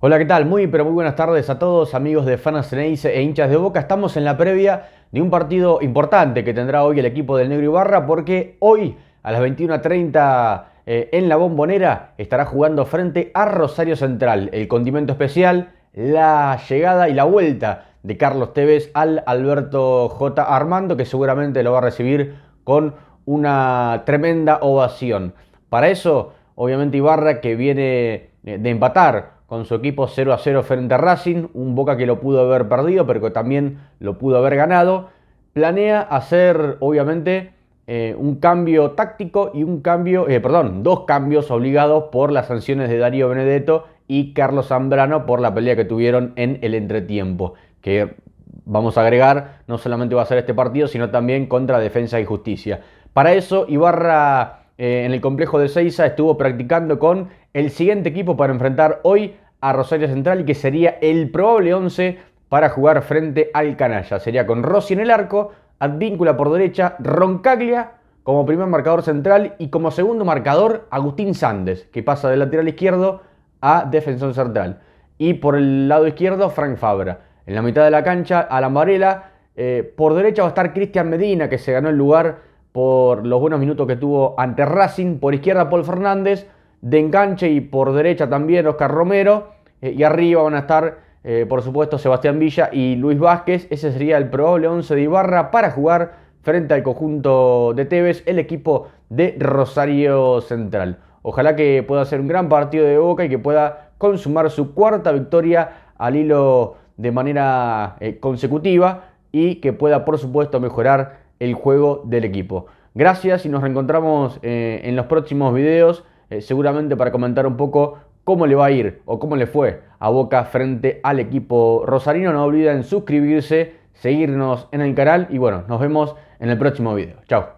Hola, ¿qué tal? Muy, pero muy buenas tardes a todos, amigos de Fanas e hinchas de Boca. Estamos en la previa de un partido importante que tendrá hoy el equipo del Negro Ibarra, porque hoy a las 21.30 eh, en la Bombonera estará jugando frente a Rosario Central. El condimento especial, la llegada y la vuelta de Carlos Tevez al Alberto J. Armando, que seguramente lo va a recibir con una tremenda ovación. Para eso, obviamente Ibarra, que viene eh, de empatar con su equipo 0 a 0 frente a Racing, un Boca que lo pudo haber perdido, pero que también lo pudo haber ganado. Planea hacer, obviamente, eh, un cambio táctico y un cambio, eh, perdón, dos cambios obligados por las sanciones de Darío Benedetto y Carlos Zambrano por la pelea que tuvieron en el entretiempo, que vamos a agregar, no solamente va a ser este partido, sino también contra Defensa y Justicia. Para eso, Ibarra eh, en el complejo de Seiza estuvo practicando con el siguiente equipo para enfrentar hoy a Rosario Central y que sería el probable 11 para jugar frente al Canalla. Sería con Rossi en el arco, Advíncula por derecha, Roncaglia como primer marcador central y como segundo marcador Agustín Sandes, que pasa del lateral izquierdo a defensor central. Y por el lado izquierdo, Frank Fabra. En la mitad de la cancha, Alan Varela. Eh, por derecha va a estar Cristian Medina, que se ganó el lugar por los buenos minutos que tuvo ante Racing. Por izquierda, Paul Fernández de enganche y por derecha también Oscar Romero. Eh, y arriba van a estar, eh, por supuesto, Sebastián Villa y Luis Vázquez. Ese sería el probable 11 de Ibarra para jugar frente al conjunto de Tevez, el equipo de Rosario Central. Ojalá que pueda hacer un gran partido de Boca y que pueda consumar su cuarta victoria al hilo de manera eh, consecutiva y que pueda, por supuesto, mejorar el juego del equipo. Gracias y nos reencontramos en los próximos videos. Eh, seguramente para comentar un poco cómo le va a ir o cómo le fue a Boca frente al equipo rosarino. No olviden suscribirse, seguirnos en el canal y bueno, nos vemos en el próximo video. Chao.